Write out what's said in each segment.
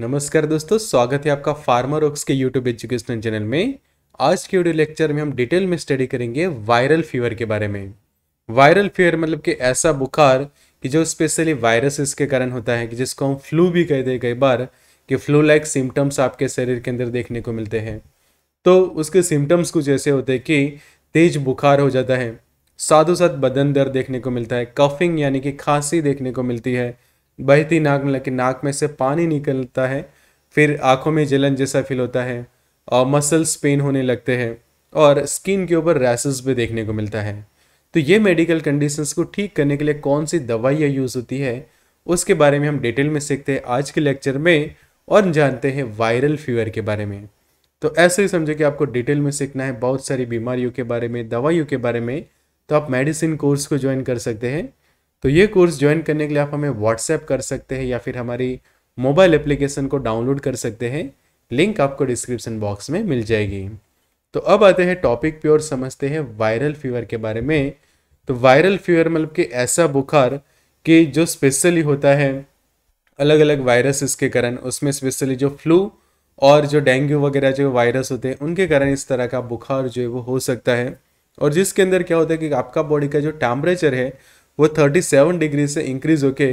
नमस्कार दोस्तों स्वागत है आपका फार्मर ओक्स के यूट्यूब एजुकेशनल चैनल में आज के वीडियो लेक्चर में हम डिटेल में स्टडी करेंगे वायरल फीवर के बारे में वायरल फीवर मतलब कि ऐसा बुखार कि जो स्पेशली वायरसेस के कारण होता है कि जिसको हम फ्लू भी कहते हैं कई बार कि फ्लू लाइक सिम्टम्स आपके शरीर के अंदर देखने को मिलते हैं तो उसके सिम्टम्स कुछ ऐसे होते हैं कि तेज बुखार हो जाता है साथों साथ बदन दर्द देखने को मिलता है कफिंग यानी कि खांसी देखने को मिलती है बहती नाक में लेकिन नाक में से पानी निकलता है फिर आंखों में जलन जैसा फील होता है और मसल्स पेन होने लगते हैं और स्किन के ऊपर रैसेस भी देखने को मिलता है तो ये मेडिकल कंडीशंस को ठीक करने के लिए कौन सी दवाइयाँ यूज़ होती है उसके बारे में हम डिटेल में सीखते हैं आज के लेक्चर में और जानते हैं वायरल फीवर के बारे में तो ऐसे ही समझो कि आपको डिटेल में सीखना है बहुत सारी बीमारियों के बारे में दवाइयों के बारे में तो आप मेडिसिन कोर्स को ज्वाइन कर सकते हैं तो ये कोर्स ज्वाइन करने के लिए आप हमें व्हाट्सएप कर सकते हैं या फिर हमारी मोबाइल एप्लीकेशन को डाउनलोड कर सकते हैं लिंक आपको डिस्क्रिप्शन बॉक्स में मिल जाएगी तो अब आते हैं टॉपिक पे और समझते हैं वायरल फीवर के बारे में तो वायरल फीवर मतलब कि ऐसा बुखार कि जो स्पेशली होता है अलग अलग वायरसेस के कारण उसमें स्पेशली जो फ्लू और जो डेंगू वगैरह जो वायरस होते हैं उनके कारण इस तरह का बुखार जो है वो हो सकता है और जिसके अंदर क्या होता है कि आपका बॉडी का जो टेम्परेचर है वो 37 डिग्री से इंक्रीज होके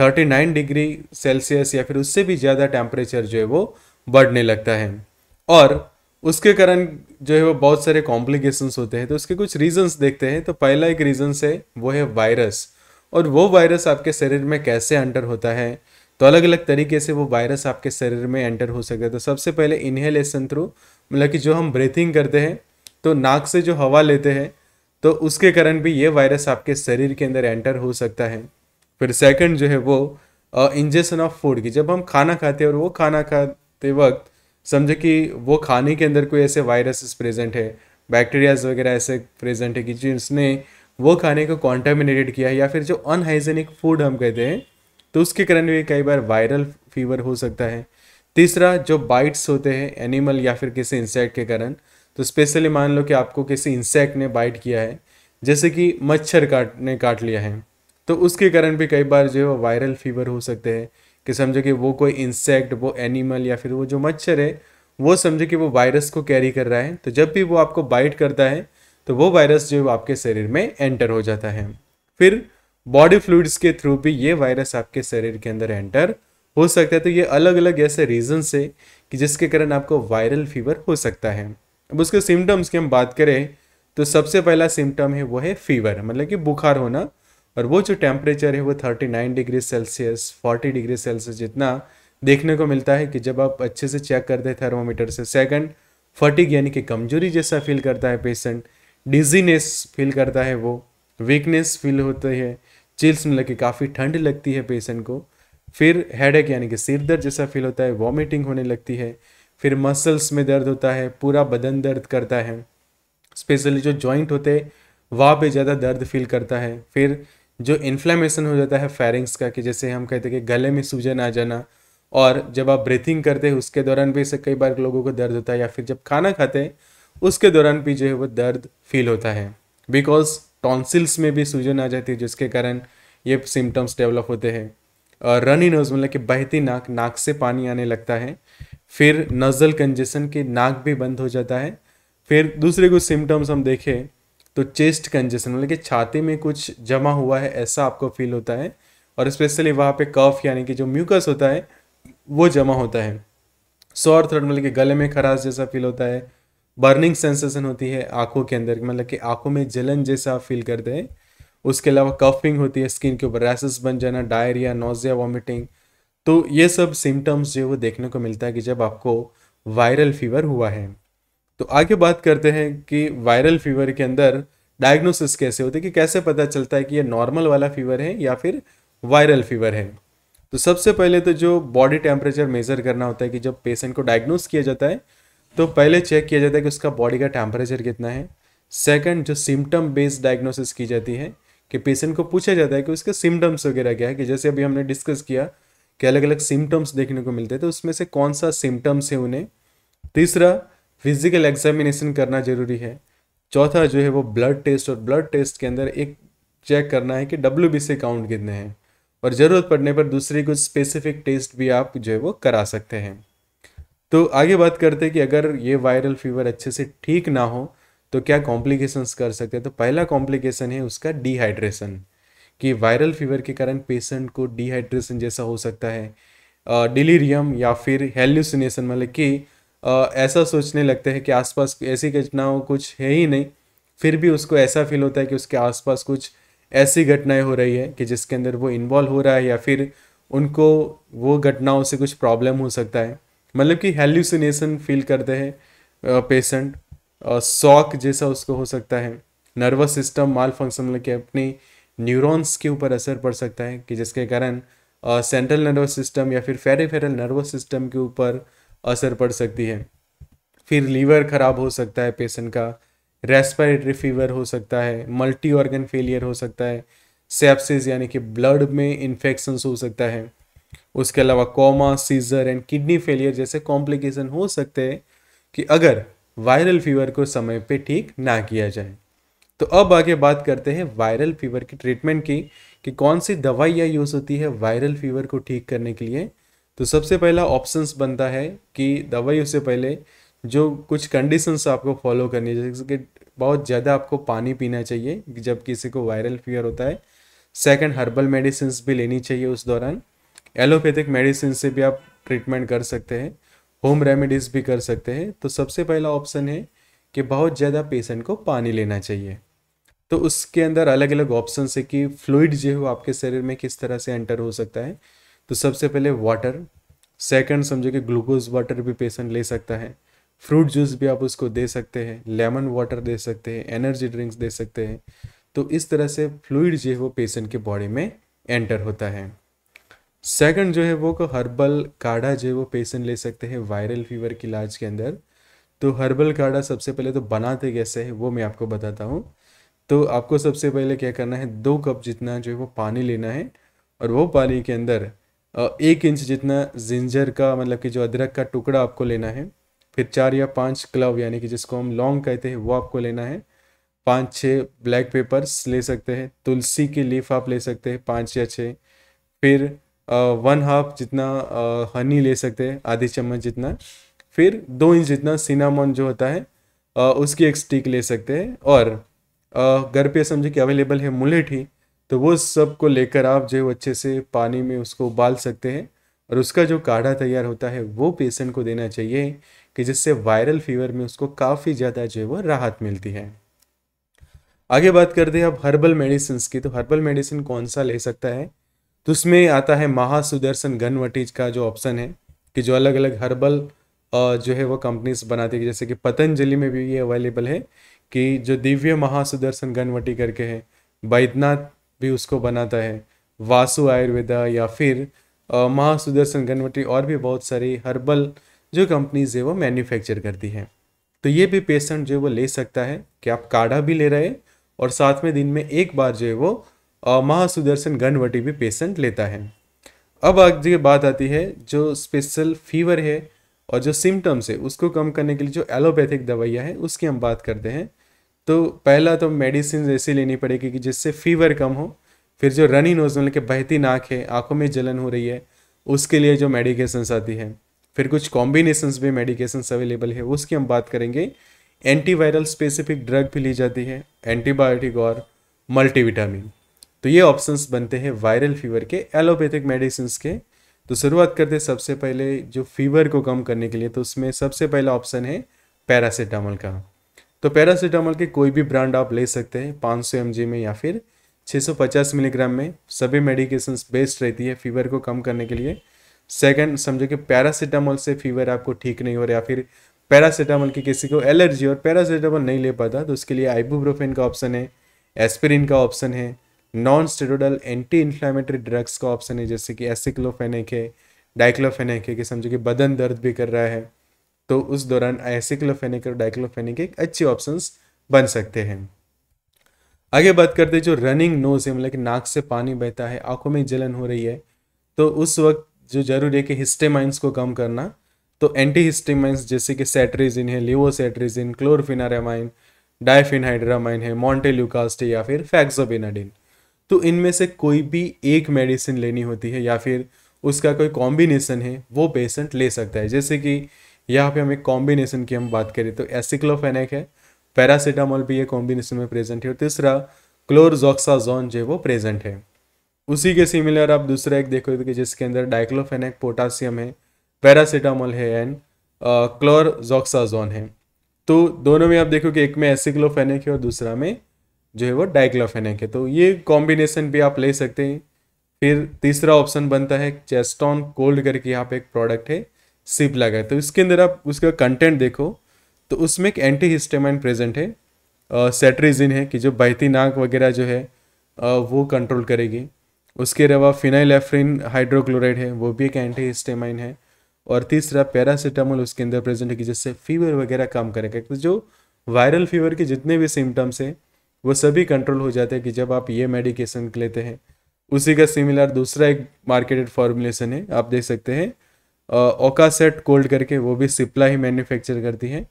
39 डिग्री सेल्सियस या फिर उससे भी ज़्यादा टेम्परेचर जो है वो बढ़ने लगता है और उसके कारण जो है वो बहुत सारे कॉम्प्लिकेशंस होते हैं तो उसके कुछ रीजंस देखते हैं तो पहला एक रीजंस है वो है वायरस और वो वायरस आपके शरीर में कैसे एंटर होता है तो अलग अलग तरीके से वो वायरस आपके शरीर में एंटर हो सकता है तो सबसे पहले इन्हेलेशन थ्रू मतलब कि जो हम ब्रीथिंग करते हैं तो नाक से जो हवा लेते हैं तो उसके कारण भी ये वायरस आपके शरीर के अंदर एंटर हो सकता है फिर सेकंड जो है वो इंजेक्शन ऑफ फूड की जब हम खाना खाते हैं और वो खाना खाते वक्त समझे कि वो खाने के अंदर कोई ऐसे वायरसेस प्रेजेंट है बैक्टीरियाज वगैरह ऐसे प्रेजेंट है कि जिसने वो खाने को कॉन्टामिनेटेड किया है या फिर जो अनहाइजेनिक फूड हम कहते हैं तो उसके कारण भी कई बार वायरल फीवर हो सकता है तीसरा जो बाइट्स होते हैं एनिमल या फिर किसी इंसेक्ट के कारण तो स्पेशली मान लो कि आपको किसी इंसेक्ट ने बाइट किया है जैसे कि मच्छर काट ने काट लिया है तो उसके कारण भी कई बार जो है वो वायरल फीवर हो सकते हैं कि समझो कि वो कोई इंसेक्ट वो एनिमल या फिर वो जो मच्छर है वो समझो कि वो वायरस को कैरी कर रहा है तो जब भी वो आपको बाइट करता है तो वो वायरस जो है वो आपके शरीर में एंटर हो जाता है फिर बॉडी फ्लूड्स के थ्रू भी ये वायरस आपके शरीर के अंदर एंटर हो सकता है तो ये अलग अलग ऐसे रीजन्स है कि जिसके कारण आपको वायरल फीवर हो सकता है अब उसके सिम्टम्स की हम बात करें तो सबसे पहला सिम्टम है वो है फीवर मतलब कि बुखार होना और वो जो टेम्परेचर है वो 39 डिग्री सेल्सियस 40 डिग्री सेल्सियस जितना देखने को मिलता है कि जब आप अच्छे से चेक करते हैं थर्मोमीटर से सेकंड फटिक यानी कि कमजोरी जैसा फील करता है पेशेंट डिजीनेस फील करता है वो वीकनेस फील होती है चिल्स मतलब कि काफ़ी ठंड लगती है पेशेंट को फिर हेडेक यानी कि सिर दर्द जैसा फील होता है वॉमिटिंग होने लगती है फिर मसल्स में दर्द होता है पूरा बदन दर्द करता है स्पेशली जो जॉइंट होते वहाँ पे ज़्यादा दर्द फील करता है फिर जो इन्फ्लेमेशन हो जाता है फेरिंग्स का कि जैसे हम कहते हैं कि गले में सूजन आ जाना और जब आप ब्रीथिंग करते हैं उसके दौरान भी इसे कई बार लोगों को दर्द होता है या फिर जब खाना खाते हैं उसके दौरान भी जो है वो दर्द फील होता है बिकॉज टॉन्सिल्स में भी सूजन आ जाती है जिसके कारण ये सिम्टम्स डेवलप होते हैं और रनी नोज मतलब कि बहती नाक नाक से पानी आने लगता है फिर नज़ल कंजेशन के नाक भी बंद हो जाता है फिर दूसरे कुछ सिम्टम्स हम देखें तो चेस्ट कंजेशन मतलब कि छाती में कुछ जमा हुआ है ऐसा आपको फील होता है और स्पेशली वहाँ पे कफ यानी कि जो म्यूकस होता है वो जमा होता है सौर थ्रोट मतलब कि गले में खराश जैसा फील होता है बर्निंग सेंसेशन होती है आँखों के अंदर मतलब कि आँखों में जलन जैसा फील करते हैं उसके अलावा कफिंग होती है स्किन के ऊपर रैसेस बन जाना डायरिया नोजिया वॉमिटिंग तो ये सब सिम्टम्स जो वो देखने को मिलता है कि जब आपको वायरल फीवर हुआ है तो आगे बात करते हैं कि वायरल फीवर के अंदर डायग्नोसिस कैसे होती है कि कैसे पता चलता है कि ये नॉर्मल वाला फीवर है या फिर वायरल फीवर है तो सबसे पहले तो जो बॉडी टेम्परेचर मेज़र करना होता है कि जब पेशेंट को डायग्नोस किया जाता है तो पहले चेक किया जाता है कि उसका बॉडी का टेम्परेचर कितना है सेकंड जो सिम्टम बेस्ड डायग्नोसिस की जाती है कि पेशेंट को पूछा जाता है कि उसके सिम्टम्स वगैरह क्या है कि जैसे अभी हमने डिस्कस किया के अलग अलग सिम्टम्स देखने को मिलते थे तो उसमें से कौन सा सिम्टम्स है उन्हें तीसरा फिजिकल एग्जामिनेशन करना जरूरी है चौथा जो है वो ब्लड टेस्ट और ब्लड टेस्ट के अंदर एक चेक करना है कि डब्ल्यू बी सी काउंट कितने हैं और ज़रूरत पड़ने पर दूसरी कुछ स्पेसिफिक टेस्ट भी आप जो है वो करा सकते हैं तो आगे बात करते हैं कि अगर ये वायरल फीवर अच्छे से ठीक ना हो तो क्या कॉम्प्लिकेशंस कर सकते हैं तो पहला कॉम्प्लिकेशन है उसका डिहाइड्रेशन कि वायरल फीवर के कारण पेशेंट को डिहाइड्रेशन जैसा हो सकता है डिलीरियम या फिर हेल्यूसिनेशन मतलब कि ऐसा सोचने लगते हैं कि आसपास ऐसी घटनाओं कुछ है ही नहीं फिर भी उसको ऐसा फील होता है कि उसके आसपास कुछ ऐसी घटनाएं हो रही है कि जिसके अंदर वो इन्वॉल्व हो रहा है या फिर उनको वो घटनाओं से कुछ प्रॉब्लम हो सकता है मतलब कि हेल्यूसिनेशन फील करते हैं पेशेंट शॉक जैसा उसको हो सकता है नर्वस सिस्टम माल फंक्शन मतलब कि अपनी न्यूरॉन्स के ऊपर असर पड़ सकता है कि जिसके कारण सेंट्रल नर्वस सिस्टम या फिर फेरीफेरल नर्वस सिस्टम के ऊपर असर पड़ सकती है फिर लीवर खराब हो सकता है पेशेंट का रेस्पिरेटरी फीवर हो सकता है मल्टी ऑर्गन फेलियर हो सकता है सेप्सिस यानी कि ब्लड में इन्फेक्शंस हो सकता है उसके अलावा coma seizure and kidney failure जैसे कॉम्प्लिकेशन हो सकते हैं कि अगर वायरल फीवर को समय पे ठीक ना किया जाए तो अब आगे बात करते हैं वायरल फीवर की ट्रीटमेंट की कि कौन सी दवाइयाँ यूज़ होती है वायरल फीवर को ठीक करने के लिए तो सबसे पहला ऑप्शंस बनता है कि दवाई उससे पहले जो कुछ कंडीशंस आपको फॉलो करनी है जैसे कि बहुत ज़्यादा आपको पानी पीना चाहिए जब किसी को वायरल फीवर होता है सेकंड हर्बल मेडिसिन भी लेनी चाहिए उस दौरान एलोपैथिक मेडिसिन से भी आप ट्रीटमेंट कर सकते हैं होम रेमेडीज़ भी कर सकते हैं तो सबसे पहला ऑप्शन है कि बहुत ज़्यादा पेशेंट को पानी लेना चाहिए तो उसके अंदर अलग अलग ऑप्शन है कि फ्लूइड जो है वो आपके शरीर में किस तरह से एंटर हो सकता है तो सबसे पहले वाटर सेकंड समझो कि ग्लूकोज वाटर भी पेशेंट ले सकता है फ्रूट जूस भी आप उसको दे सकते हैं लेमन वाटर दे सकते हैं एनर्जी ड्रिंक्स दे सकते हैं तो इस तरह से फ्लूड जो है वो पेशेंट के बॉडी में एंटर होता है सेकंड जो है वो को हर्बल काढ़ा जो है वो पेशेंट ले सकते हैं वायरल फीवर के इलाज के अंदर तो हर्बल काढ़ा सबसे पहले तो बनाते कैसे है वो मैं आपको बताता हूँ तो आपको सबसे पहले क्या करना है दो कप जितना जो है वो पानी लेना है और वो पानी के अंदर एक इंच जितना जिंजर का मतलब कि जो अदरक का टुकड़ा आपको लेना है फिर चार या पाँच क्लव यानी कि जिसको हम लौंग कहते हैं वो आपको लेना है पाँच छः ब्लैक पेपर्स ले सकते हैं तुलसी की लीफ आप ले सकते हैं पाँच या छः फिर वन हाफ जितना हनी ले सकते हैं आधी चम्मच जितना फिर दो इंच जितना सिनामोन जो होता है उसकी एक स्टिक ले सकते हैं और घर पे समझे कि अवेलेबल है मुलेट ही तो वो सब को लेकर आप जो अच्छे से पानी में उसको उबाल सकते हैं और उसका जो काढ़ा तैयार होता है वो पेशेंट को देना चाहिए कि जिससे वायरल फीवर में उसको काफ़ी ज़्यादा जो है वो राहत मिलती है आगे बात करते हैं अब हर्बल मेडिसिन की तो हर्बल मेडिसिन कौन सा ले सकता है तो उसमें आता है महासुदर्शन घनवटीज का जो ऑप्शन है कि जो अलग अलग हर्बल जो है वो कंपनीज बनाती है जैसे कि पतंजलि में भी ये अवेलेबल है कि जो दिव्य महासुदर्शन गणवटी करके है बैद्यनाथ भी उसको बनाता है वासु आयुर्वेदा या फिर महासुदर्शन गणवटी और भी बहुत सारी हर्बल जो कंपनीज है वो मैन्युफैक्चर करती हैं तो ये भी पेशेंट जो है वो ले सकता है कि आप काढ़ा भी ले रहे हैं और साथ में दिन में एक बार जो है वो महासुदर्शन गणवटी भी पेशेंट लेता है अब आगे बात आती है जो स्पेशल फीवर है और जो सिम्टम्स है उसको कम करने के लिए जो एलोपैथिक दवाइयाँ हैं उसकी हम बात करते हैं तो पहला तो मेडिसिन ऐसी लेनी पड़ेगी कि जिससे फीवर कम हो फिर जो रनी नोज मतलब कि बहती नाक है आँखों में जलन हो रही है उसके लिए जो मेडिकेशंस आती है फिर कुछ कॉम्बिनेशंस भी मेडिकेशंस अवेलेबल है उसकी हम बात करेंगे एंटीवायरल स्पेसिफिक ड्रग भी ली जाती है एंटीबायोटिक और मल्टीविटामिन तो ये ऑप्शंस बनते हैं वायरल फीवर के एलोपैथिक मेडिसिन के तो शुरुआत करते सबसे पहले जो फीवर को कम करने के लिए तो उसमें सबसे पहला ऑप्शन है पैरासीटामोल का तो पैरासीटामोल के कोई भी ब्रांड आप ले सकते हैं 500 सौ में या फिर 650 मिलीग्राम में सभी मेडिकेशंस बेस्ट रहती है फीवर को कम करने के लिए सेकंड समझो कि पैरासीटामोल से फीवर आपको ठीक नहीं हो रहा या फिर पैरासीटामोल की किसी को एलर्जी और पैरासीटामोल नहीं ले पाता तो उसके लिए आइबूब्रोफेन का ऑप्शन है एस्पिरिन का ऑप्शन है non steroidal anti inflammatory drugs का ऑप्शन है जैसे कि एसिक्लोफेनिक है डाइक्लोफेनिक है कि समझो कि बदन दर्द भी कर रहा है तो उस दौरान एसिक्लोफेनिक और डाइक्लोफेनिक एक अच्छे ऑप्शंस बन सकते हैं आगे बात करते जो रनिंग नोज है मतलब कि नाक से पानी बहता है आंखों में जलन हो रही है तो उस वक्त जो जरूरी है कि हिस्टेमाइंस को कम करना तो एंटी हिस्टेमाइंस जैसे कि सेट्रेजिन है लिवोसेट्रेजिन क्लोरफिनारामाइन डायफिनहाइड्रामाइन है मॉन्टेल्यूकास्ट है या फिर फैक्सोबेनाडिन तो इनमें से कोई भी एक मेडिसिन लेनी होती है या फिर उसका कोई कॉम्बिनेशन है वो पेशेंट ले सकता है जैसे कि यहाँ पे हम एक कॉम्बिनेशन की हम बात करें तो एसिक्लोफेनेक है पैरासिटामोल भी ये कॉम्बिनेशन में प्रेजेंट है और तीसरा क्लोरजोक्साजोन जो है वो प्रेजेंट है उसी के सिमिलर आप दूसरा एक देखोगे कि जिसके अंदर डाइक्लोफेनेक पोटासियम है पैरासीटामोल है एंड क्लोरजोक्साजोन है तो दोनों में आप देखो कि एक में एसिक्लोफेनेक है और दूसरा में जो है वो डाइक्लोफेनेक है तो ये कॉम्बिनेशन भी आप ले सकते हैं फिर तीसरा ऑप्शन बनता है चेस्टॉन कोल्ड करके यहाँ पे एक प्रोडक्ट है सिप लगा है तो इसके अंदर आप उसका कंटेंट देखो तो उसमें एक एंटी हिस्टेमाइन प्रेजेंट है सेट्रीजिन है कि जो बहती नाक वगैरह जो है वो कंट्रोल करेगी उसके अलावा फिनाइलेफ्रिन हाइड्रोक्लोराइड है वो भी एक एंटी हिस्टेमाइन है और तीसरा पैरासीटामोल उसके अंदर प्रेजेंट है कि जिससे फीवर वगैरह कम करेगा तो जो वायरल फीवर के जितने भी सिम्टम्स हैं वो सभी कंट्रोल हो जाते हैं कि जब आप ये मेडिकेशन लेते हैं उसी का सिमिलर दूसरा एक मार्केटेड फॉर्मुलेशन है आप देख सकते हैं ओका सेट कोल्ड करके वो भी सिप्ला ही मैन्युफैक्चर करती है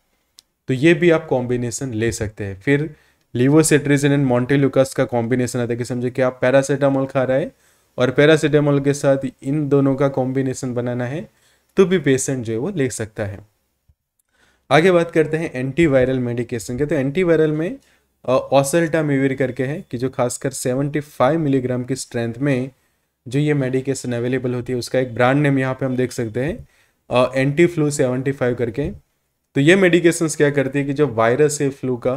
तो ये भी आप कॉम्बिनेशन ले सकते हैं फिर लिवोसेट्रीजन एंड मॉन्टेलुकास का कॉम्बिनेशन आता है कि समझे कि आप पैरासीटामोल खा रहा है और पैरासीटामोल के साथ इन दोनों का कॉम्बिनेशन बनाना है तो भी पेशेंट जो है वो ले सकता है आगे बात करते हैं एंटीवायरल मेडिकेशन के तो एंटीवायरल में ओसल्टामिविर करके है कि जो खासकर 75 मिलीग्राम की स्ट्रेंथ में जो ये मेडिकेशन अवेलेबल होती है उसका एक ब्रांड नेम यहाँ पे हम देख सकते हैं एंटी फ्लू सेवेंटी फाइव करके तो ये मेडिकेशंस क्या करती है कि जो वायरस है फ्लू का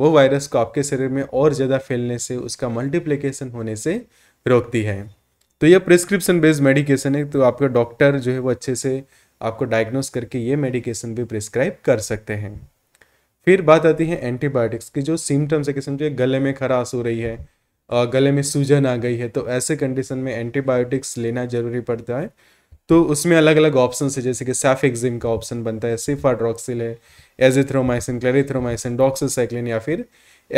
वो वायरस को आपके शरीर में और ज़्यादा फैलने से उसका मल्टीप्लिकेशन होने से रोकती है तो ये प्रिस्क्रिप्शन बेस्ड मेडिकेशन है तो आपका डॉक्टर जो है वो अच्छे से आपको डायग्नोस करके ये मेडिकेशन भी प्रिस्क्राइब कर सकते हैं फिर बात आती है एंटीबायोटिक्स की जो सिम्टम्स है किस्म जो गले में खराश हो रही है गले में सूजन आ गई है तो ऐसे कंडीशन में एंटीबायोटिक्स लेना ज़रूरी पड़ता है तो उसमें अलग अलग ऑप्शन है जैसे कि सैफेक्जिम का ऑप्शन बनता है सिफाड्रॉक्सिल है एजिथ्रोमाइसिन क्लेरिथ्रोमाइसिन डॉक्सोसाइक्लिन या फिर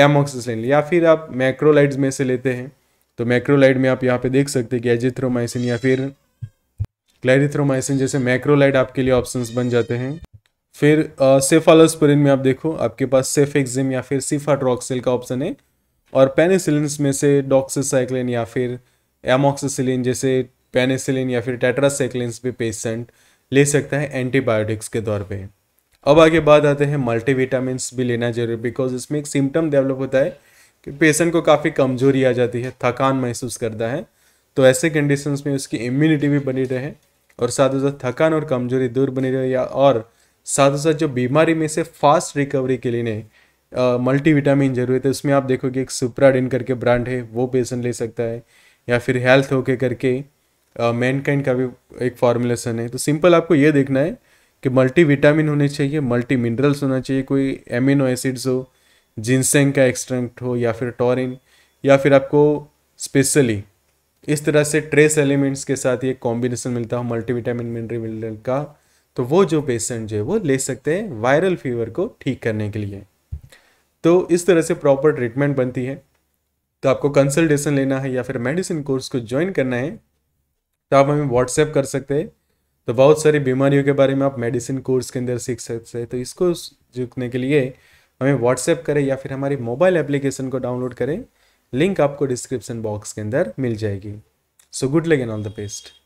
एमोक्सिसिन या फिर आप मैक्रोलाइड्स में से लेते हैं तो मैक्रोलाइड में आप यहाँ पे देख सकते हैं कि एजिथ्रोमाइसिन या फिर क्लैरिथ्रोमाइसिन जैसे मैक्रोलाइड आपके लिए ऑप्शन बन जाते हैं फिर सेफालोस्पोरिन में आप देखो आपके पास सेफेक्जिम या फिर सिफाड्रॉक्सिल का ऑप्शन है और पेनिसिलिन में से डॉक्सिसाइक्लिन या फिर एमोक्सिसिलिन जैसे पेनिसिलिन या फिर टेट्रासाइक्लिन भी पेशेंट ले सकता है एंटीबायोटिक्स के तौर पे अब आगे बात आते हैं मल्टीविटामिन भी लेना जरूरी बिकॉज इसमें एक सिम्टम डेवलप होता है कि पेशेंट को काफ़ी कमजोरी आ जाती है थकान महसूस करता है तो ऐसे कंडीशन में उसकी इम्यूनिटी भी बनी रहे और साथ ही साथ थकान और कमजोरी दूर बनी रहे या और साथ ही साथ जो बीमारी में से फास्ट रिकवरी के लिए नहीं मल्टी विटामिन ज़रूरत है उसमें आप देखोगे एक सुप्राडिन करके ब्रांड है वो पेशेंट ले सकता है या फिर हेल्थ होके करके मैन का भी एक फार्मूलेशन है तो सिंपल आपको ये देखना है कि मल्टी विटामिन होने चाहिए मल्टी मिनरल्स होना चाहिए कोई एमिनो एसिड्स हो जिनसेंग का एक्सट्रैक्ट हो या फिर टॉरिन या फिर आपको स्पेशली इस तरह से ट्रेस एलिमेंट्स के साथ ये कॉम्बिनेशन मिलता हो मल्टी विटामिन मिनरल मिनरल का तो वो जो पेशेंट जो है वो ले सकते हैं वायरल फीवर को ठीक करने के लिए तो इस तरह से प्रॉपर ट्रीटमेंट बनती है तो आपको कंसल्टेशन लेना है या फिर मेडिसिन कोर्स को ज्वाइन करना है तो आप हमें व्हाट्सएप कर सकते हैं तो बहुत सारी बीमारियों के बारे में आप मेडिसिन कोर्स के अंदर सीख सकते हैं तो इसको जुटने के लिए हमें व्हाट्सएप करें या फिर हमारी मोबाइल एप्लीकेशन को डाउनलोड करें लिंक आपको डिस्क्रिप्शन बॉक्स के अंदर मिल जाएगी so good luck all the best